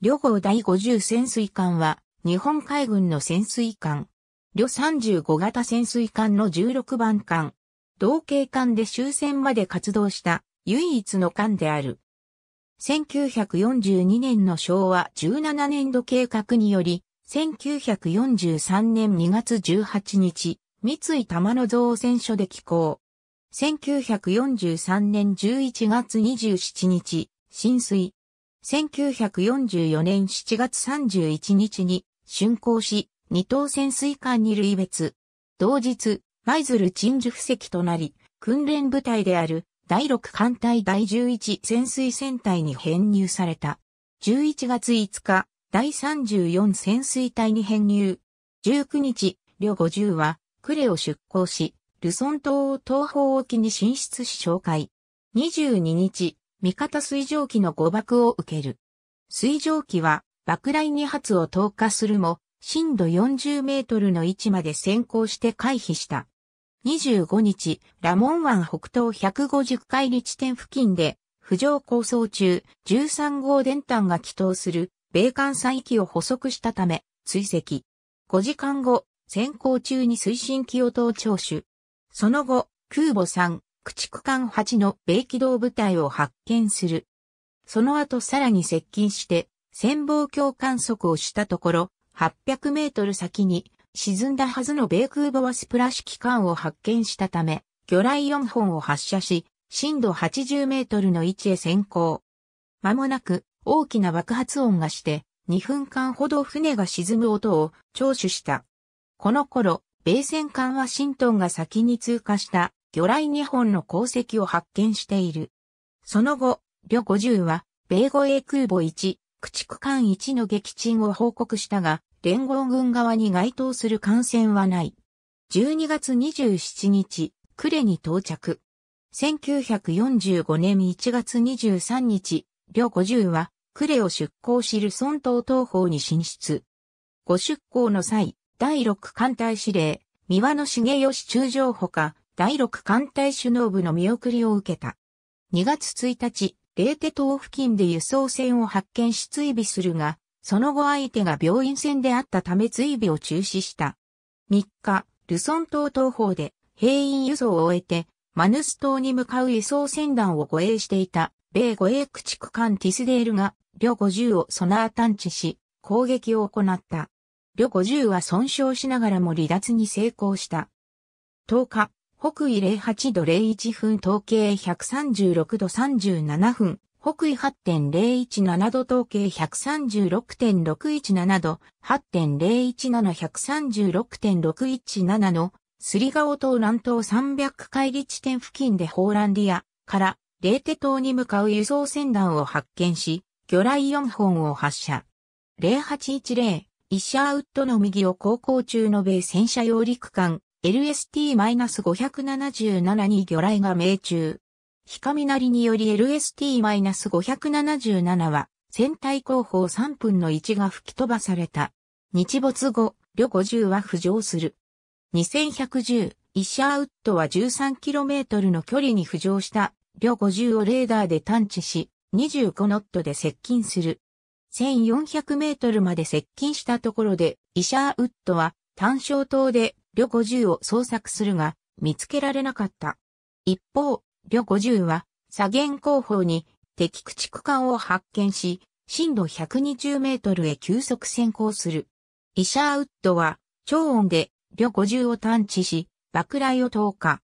旅号第50潜水艦は、日本海軍の潜水艦。旅35型潜水艦の16番艦。同型艦で終戦まで活動した唯一の艦である。1942年の昭和17年度計画により、1943年2月18日、三井玉野造船所で寄港。1943年11月27日、浸水。1944年7月31日に竣工し、二等潜水艦に類別。同日、舞鶴鎮守布石となり、訓練部隊である第6艦隊第11潜水船隊に編入された。11月5日、第34潜水隊に編入。19日、旅50は、クレを出港し、ルソン島を東方沖に進出し紹介。22日、味方水蒸気の誤爆を受ける。水蒸気は爆雷2発を投下するも、震度40メートルの位置まで先行して回避した。25日、ラモン湾北東150海里地点付近で、浮上構想中、13号電端が起動する、米艦3機を捕捉したため、追跡。5時間後、先行中に推進機を投聴取。その後、空母3、駆逐艦8の米機動部隊を発見する。その後さらに接近して、潜望鏡観測をしたところ、800メートル先に沈んだはずの米空母はスプラシ機関を発見したため、魚雷4本を発射し、震度80メートルの位置へ先行。間もなく大きな爆発音がして、2分間ほど船が沈む音を聴取した。この頃、米戦艦ワシントンが先に通過した魚雷日本の功績を発見している。その後、旅50は、米護衛空母1、駆逐艦1の撃沈を報告したが、連合軍側に該当する艦船はない。12月27日、呉に到着。1945年1月23日、旅50は、呉を出港しルソン島東方に進出。ご出港の際、第6艦隊司令、三輪の重吉中将ほか、第6艦隊首脳部の見送りを受けた。2月1日、レーテ島付近で輸送船を発見し追尾するが、その後相手が病院船であったため追尾を中止した。3日、ルソン島東方で兵員輸送を終えて、マヌス島に向かう輸送船団を護衛していた、米護衛駆逐艦ティスデールが、旅50をソナー探知し、攻撃を行った。旅50は損傷しながらも離脱に成功した。10日、北緯08度01分統計136度37分、北緯8.017度統計136.617度、8.017136.617の、スリガオ島南東300海里地点付近でホーランディアからレーテ島に向かう輸送船団を発見し、魚雷4本を発射。0810、イシャーウッドの右を航行中の米戦車用陸艦 LST-577 に魚雷が命中。光なりにより LST-577 は、船体後方3分の1が吹き飛ばされた。日没後、旅50は浮上する。2110、イシャーウッドは 13km の距離に浮上した旅50をレーダーで探知し、25ノットで接近する。1400メートルまで接近したところで、イシャーウッドは単焦灯で旅50を捜索するが、見つけられなかった。一方、旅50は、左舷後方に敵駆逐艦を発見し、深度120メートルへ急速先行する。イシャーウッドは、超音で、旅50を探知し、爆雷を投下。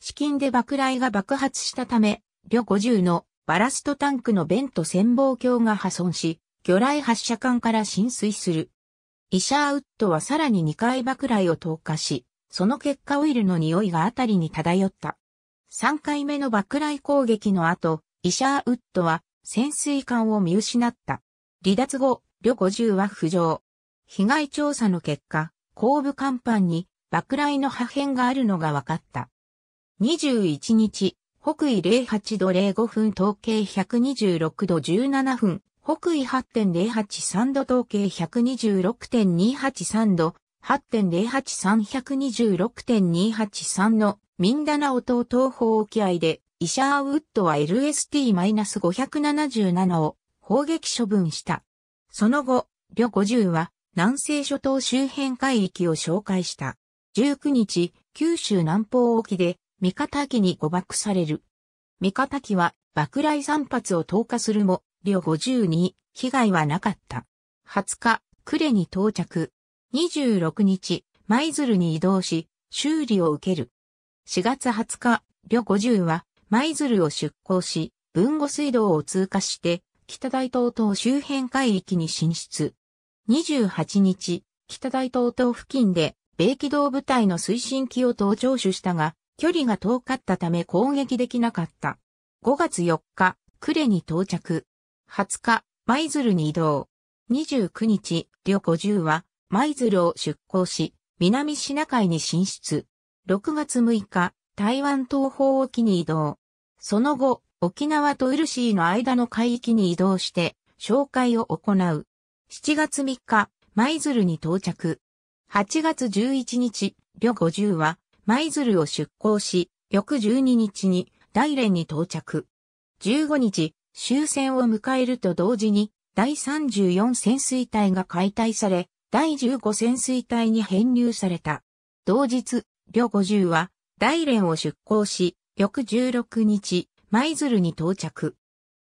資金で爆雷が爆発したため、旅50のバラストタンクの弁と潜望鏡が破損し、魚雷発射管から浸水する。リシャーウッドはさらに2回爆雷を投下し、その結果オイルの匂いがあたりに漂った。3回目の爆雷攻撃の後、リシャーウッドは潜水艦を見失った。離脱後、旅50は浮上。被害調査の結果、後部甲板に爆雷の破片があるのが分かった。21日、北緯08度05分統計126度17分北緯8.083度統計126.283度、8.083126.283のミンダナオ島東方沖合で、イシャーウッドは LST-577 を砲撃処分した。その後、旅50は南西諸島周辺海域を紹介した。19日、九州南方沖で、三方機に誤爆される。三方機は爆雷3発を投下するも、両5に被害はなかった。20日、呉に到着。26日、舞鶴に移動し、修理を受ける。4月20日、旅50は、舞鶴を出港し、文後水道を通過して、北大東島周辺海域に進出。28日、北大東島付近で、米機動部隊の推進機を登聴取したが、距離が遠かったため攻撃できなかった。5月4日、呉に到着。20日、舞鶴に移動。29日、旅50は、舞鶴を出港し、南シナ海に進出。6月6日、台湾東方沖に移動。その後、沖縄とウルシーの間の海域に移動して、紹介を行う。7月3日、舞鶴に到着。8月11日、旅50は、舞鶴を出港し、翌12日に、大連に到着。15日、終戦を迎えると同時に、第34潜水隊が解体され、第15潜水隊に編入された。同日、旅50は、大連を出港し、翌16日、舞鶴に到着。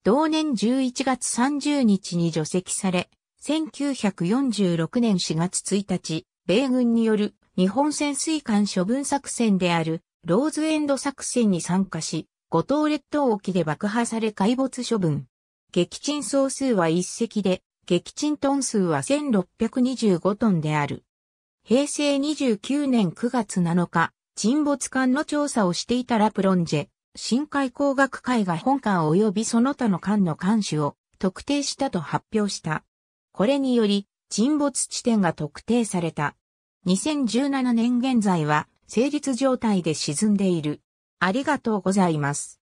同年11月30日に除籍され、1946年4月1日、米軍による日本潜水艦処分作戦であるローズエンド作戦に参加し、五島列島沖で爆破され海没処分。撃沈総数は1隻で、撃沈トン数は1625トンである。平成29年9月7日、沈没艦の調査をしていたラプロンジェ、深海工学会が本艦及びその他の艦の艦種を特定したと発表した。これにより、沈没地点が特定された。2017年現在は、成立状態で沈んでいる。ありがとうございます。